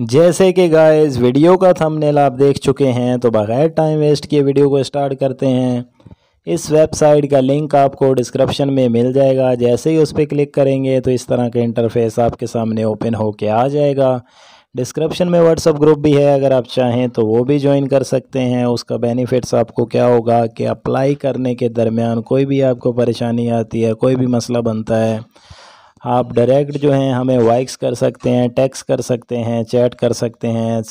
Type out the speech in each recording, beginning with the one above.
जैसे कि guys video का थंबनेल आप देख चुके हैं तो बगैर टाइम वेस्ट किए वीडियो को स्टार्ट करते हैं इस वेबसाइट का लिंक आपको डिस्क्रिप्शन में मिल जाएगा जैसे ही उस पर क्लिक करेंगे तो इस तरह का इंटरफेस आपके सामने ओपन के आ जाएगा डिस्क्रिप्शन में व्हाट्सअप ग्रुप भी है अगर आप चाहें तो वो भी ज्वाइन कर सकते हैं उसका बेनिफिट्स आपको क्या होगा कि अप्लाई करने के दरमियान कोई भी आपको परेशानी आती है कोई भी मसला बनता है आप डायरेक्ट जो हैं हमें वाइक्स कर सकते हैं टैक्स कर सकते हैं चैट कर सकते हैं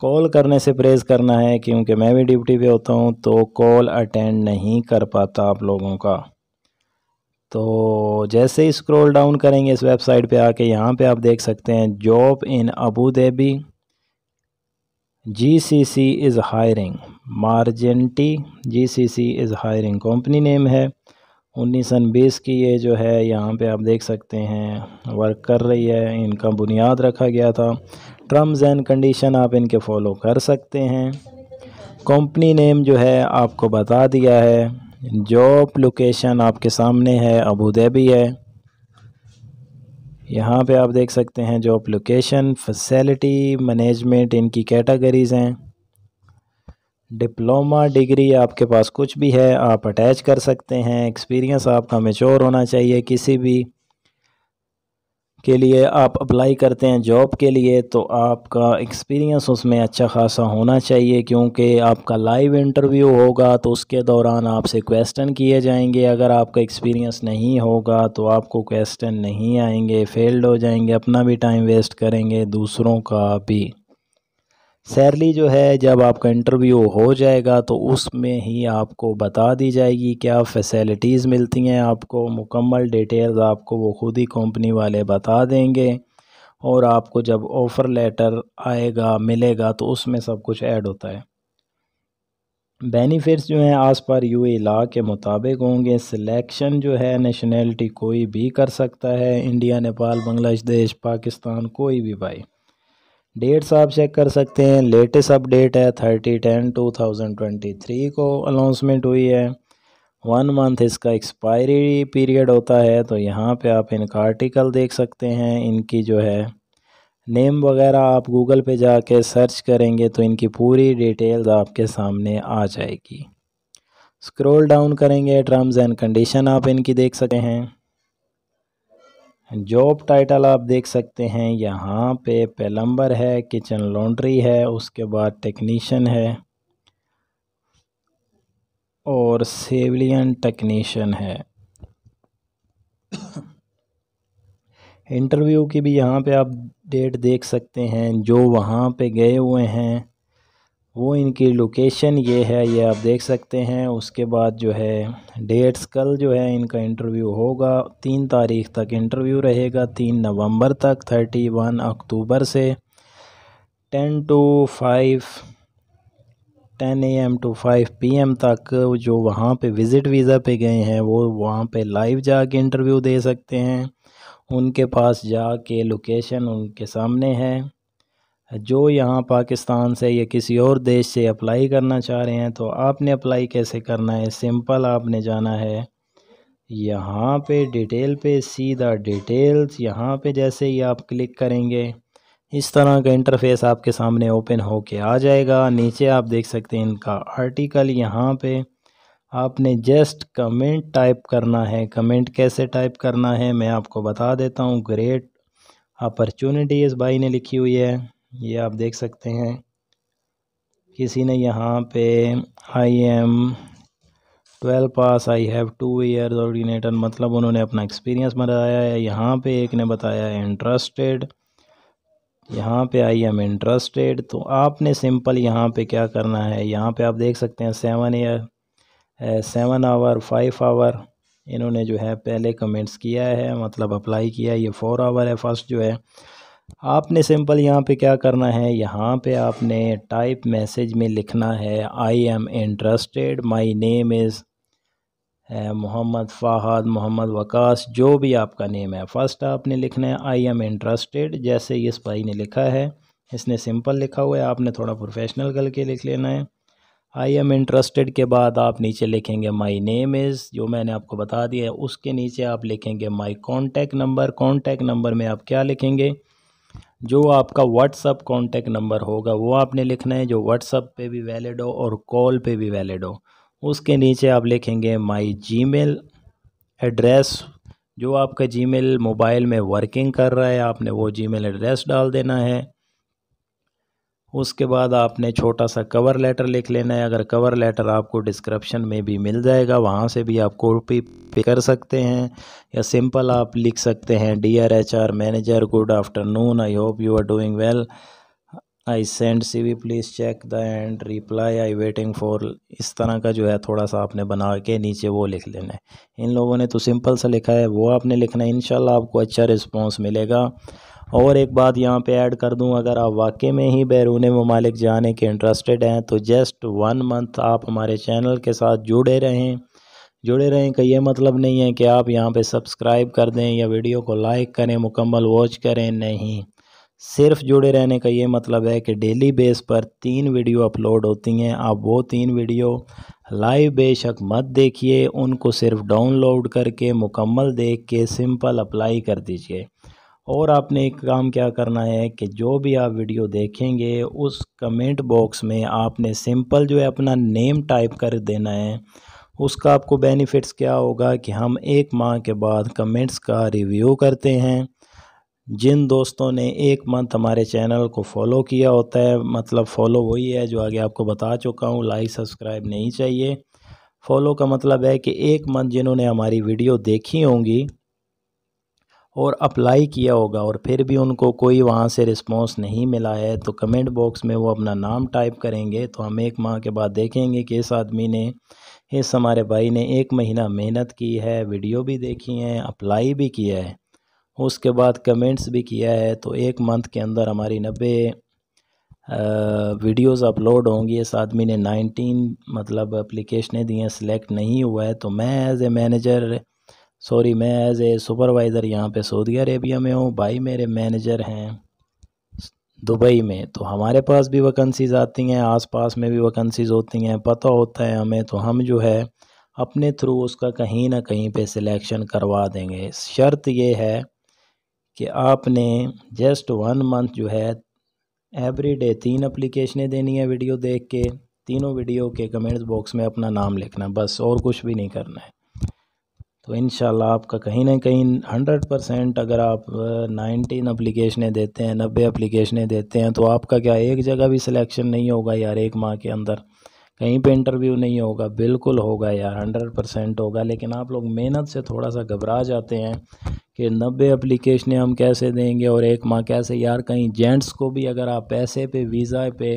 कॉल करने से परहेज़ करना है क्योंकि मैं भी ड्यूटी पे होता हूँ तो कॉल अटेंड नहीं कर पाता आप लोगों का तो जैसे ही स्क्रॉल डाउन करेंगे इस वेबसाइट पे आके यहाँ पे आप देख सकते हैं job in Abu Dhabi G C C is hiring मार्जेंटी G C C is hiring company name है उन्नीस बीस की ये जो है यहाँ पे आप देख सकते हैं वर्क कर रही है इनका बुनियाद रखा गया था टर्म्स एंड कंडीशन आप इनके फॉलो कर सकते हैं कंपनी नेम जो है आपको बता दिया है जॉब लोकेशन आपके सामने है अबू धाबी है यहाँ पे आप देख सकते हैं जॉब लोकेशन फैसिलिटी मैनेजमेंट इनकी कैटेगरीज़ हैं डिप्लोमा डिग्री आपके पास कुछ भी है आप अटैच कर सकते हैं एक्सपीरियंस आपका मेच्योर होना चाहिए किसी भी के लिए आप अप्लाई करते हैं जॉब के लिए तो आपका एक्सपीरियंस उसमें अच्छा खासा होना चाहिए क्योंकि आपका लाइव इंटरव्यू होगा तो उसके दौरान आपसे क्वेश्चन किए जाएंगे अगर आपका एक्सपीरियंस नहीं होगा तो आपको क्वेश्चन नहीं आएंगे फेल्ड हो जाएंगे अपना भी टाइम वेस्ट करेंगे दूसरों का भी सैलरी जो है जब आपका इंटरव्यू हो जाएगा तो उसमें ही आपको बता दी जाएगी क्या फैसिलिटीज़ मिलती हैं आपको मुकम्मल डिटेल्स आपको वो खुद ही कंपनी वाले बता देंगे और आपको जब ऑफ़र लेटर आएगा मिलेगा तो उसमें सब कुछ ऐड होता है बेनिफिट्स जो हैं आस पर यू ला के मुताबिक होंगे सिलेक्शन जो है नेशनैलिटी कोई भी कर सकता है इंडिया नेपाल बांग्लादेश पाकिस्तान कोई भी भाई डेट्स आप चेक कर सकते हैं लेटेस्ट अपडेट है thirty ten two thousand twenty three को अनाउंसमेंट हुई है वन मंथ इसका एक्सपायरी पीरियड होता है तो यहाँ पे आप इनका आर्टिकल देख सकते हैं इनकी जो है नेम वगैरह आप गूगल पे जाके सर्च करेंगे तो इनकी पूरी डिटेल्स आपके सामने आ जाएगी स्क्रॉल डाउन करेंगे टर्म्स एंड कंडीशन आप इनकी देख सकते हैं जॉब टाइटल आप देख सकते हैं यहाँ पे पेलम्बर है किचन लॉन्ड्री है उसके बाद टेक्नीशियन है और सेविलियन टेक्नीशियन है इंटरव्यू की भी यहाँ पे आप डेट देख सकते हैं जो वहाँ पे गए हुए हैं वो इनकी लोकेशन ये है ये आप देख सकते हैं उसके बाद जो है डेट्स कल जो है इनका इंटरव्यू होगा तीन तारीख तक इंटरव्यू रहेगा तीन नवंबर तक थर्टी वन अक्टूबर से ten to five ten A M to five P तक जो वहाँ पे विज़िट वीज़ा पे गए हैं वो वहाँ पे लाइव जाके इंटरव्यू दे सकते हैं उनके पास जाके लोकेशन उनके सामने है जो यहाँ पाकिस्तान से या किसी और देश से अप्लाई करना चाह रहे हैं तो आपने अप्लाई कैसे करना है सिंपल आपने जाना है यहाँ पे डिटेल पे सीधा डिटेल्स यहाँ पे जैसे ही आप क्लिक करेंगे इस तरह का इंटरफेस आपके सामने ओपन हो के आ जाएगा नीचे आप देख सकते हैं इनका आर्टिकल यहाँ पे आपने जस्ट कमेंट टाइप करना है कमेंट कैसे टाइप करना है मैं आपको बता देता हूँ ग्रेट अपॉर्चुनिटी इस भाई ने लिखी हुई है ये आप देख सकते हैं किसी ने यहाँ पे I am twelve pass I have two year ऑर्डिनेटर मतलब उन्होंने अपना एक्सपीरियंस बताया है यहाँ पे एक ने बताया है इंटरेस्टेड यहाँ पे आई एम इंटरेस्टेड तो आपने सिंपल यहाँ पे क्या करना है यहाँ पे आप देख सकते हैं seven year seven hour five hour इन्होंने जो है पहले कमेंट्स किया है मतलब अप्लाई किया है ये फोर आवर है फर्स्ट जो है आपने सिंपल यहाँ पे क्या करना है यहाँ पे आपने टाइप मैसेज में लिखना है I am interested my name is Mohammad Fahad Mohammad Waqas जो भी आपका नेम है फ़र्स्ट आपने लिखना है आई एम इंटरेस्टेड जैसे इस भाई ने लिखा है इसने सिंपल लिखा हुआ है आपने थोड़ा प्रोफेशनल करके लिख लेना है आई एम इंटरेस्टेड के बाद आप नीचे लिखेंगे माई नेम इज़ जो मैंने आपको बता दिया है उसके नीचे आप लिखेंगे my contact number contact number में आप क्या लिखेंगे जो आपका व्हाट्सअप कॉन्टैक्ट नंबर होगा वो आपने लिखना है जो व्हाट्सअप पे भी वैलिड हो और कॉल पे भी वैलिड हो उसके नीचे आप लिखेंगे माई जीमेल एड्रेस जो आपका जीमेल मोबाइल में वर्किंग कर रहा है आपने वो जीमेल एड्रेस डाल देना है उसके बाद आपने छोटा सा कवर लेटर लिख लेना है अगर कवर लेटर आपको डिस्क्रिप्शन में भी मिल जाएगा वहाँ से भी आप कॉपी पे कर सकते हैं या सिंपल आप लिख सकते हैं D R H R manager good afternoon I hope you are doing well I send C V please check the and reply I waiting for इस तरह का जो है थोड़ा सा आपने बना के नीचे वो लिख लेना है इन लोगों ने तो सिंपल सा लिखा है वो आपने लिखना है इन आपको अच्छा रिस्पॉन्स मिलेगा और एक बात यहाँ पे ऐड कर दूँ अगर आप वाकई में ही बैरून ममालिक जाने के इंटरेस्टेड हैं तो जस्ट वन मंथ आप हमारे चैनल के साथ जुड़े रहें जुड़े रहें का ये मतलब नहीं है कि आप यहाँ पे सब्सक्राइब कर दें या वीडियो को लाइक करें मुकम्मल वॉच करें नहीं सिर्फ जुड़े रहने का ये मतलब है कि डेली बेस पर तीन वीडियो अपलोड होती हैं आप वो तीन वीडियो लाइव बेशक मत देखिए उनको सिर्फ डाउनलोड करके मुकम्मल देख के सिंपल अप्लाई कर दीजिए और आपने एक काम क्या करना है कि जो भी आप वीडियो देखेंगे उस कमेंट बॉक्स में आपने सिंपल जो है अपना नेम टाइप कर देना है उसका आपको बेनिफिट्स क्या होगा कि हम एक माह के बाद कमेंट्स का रिव्यू करते हैं जिन दोस्तों ने एक मंथ हमारे चैनल को फॉलो किया होता है मतलब फ़ॉलो वही है जो आगे आपको बता चुका हूँ लाइक सब्सक्राइब नहीं चाहिए फॉलो का मतलब है कि एक मंथ जिन्होंने हमारी वीडियो देखी होंगी और अप्लाई किया होगा और फिर भी उनको कोई वहाँ से रिस्पॉन्स नहीं मिला है तो कमेंट बॉक्स में वो अपना नाम टाइप करेंगे तो हम एक माह के बाद देखेंगे कि इस आदमी ने इस हमारे भाई ने एक महीना मेहनत की है वीडियो भी देखी है अप्लाई भी किया है उसके बाद कमेंट्स भी किया है तो एक मंथ के अंदर हमारी नब्बे वीडियोस अपलोड होंगी इस आदमी ने 19 मतलब अप्लीकेशनें दी हैं सिलेक्ट नहीं हुआ है तो मैं एज ए मैनेजर सॉरी मैं एज़ ए सुपरवाइज़र यहाँ पे सऊदी अरेबिया में हूँ भाई मेरे मैनेजर हैं दुबई में तो हमारे पास भी वैकेंसीज़ आती हैं आसपास में भी वैकेंसीज़ होती हैं पता होता है हमें तो हम जो है अपने थ्रू उसका कहीं ना कहीं पे सिलेक्शन करवा देंगे शर्त ये है कि आपने जस्ट वन मंथ जो है एवरी डे तीन अप्लीकेशनें देनी है वीडियो देख के तीनों वीडियो के कमेंट्स बॉक्स में अपना नाम लिखना बस और कुछ भी नहीं करना है तो इन आपका कहीं ना कहीं हंड्रेड परसेंट अगर आप नाइनटीन अप्लीकेशनें देते हैं नब्बे अप्लीकेशनें देते हैं तो आपका क्या एक जगह भी सिलेक्शन नहीं होगा यार एक माह के अंदर कहीं पे इंटरव्यू नहीं होगा बिल्कुल होगा यार हंड्रेड परसेंट होगा लेकिन आप लोग मेहनत से थोड़ा सा घबरा जाते हैं कि नब्बे अप्लीकेशनें हम कैसे देंगे और एक माह कैसे यार कहीं जेंट्स को भी अगर आप पैसे पे वीज़ा पे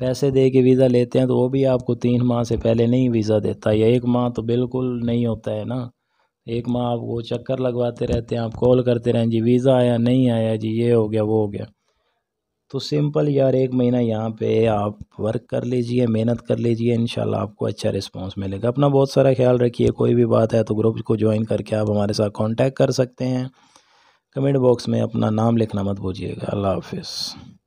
पैसे दे के वीज़ा लेते हैं तो वो भी आपको तीन माह से पहले नहीं वीज़ा देता या एक माह तो बिल्कुल नहीं होता है ना एक माह आप वो चक्कर लगवाते रहते हैं आप कॉल करते रहें जी वीज़ा आया नहीं आया जी ये हो गया वो हो गया तो सिंपल यार एक महीना यहाँ पे आप वर्क कर लीजिए मेहनत कर लीजिए इन आपको अच्छा रिस्पांस मिलेगा अपना बहुत सारा ख्याल रखिए कोई भी बात है तो ग्रुप को ज्वाइन करके आप हमारे साथ कांटेक्ट कर सकते हैं कमेंट बॉक्स में अपना नाम लिखना मत भूजिएगा अल्लाह हाफिज़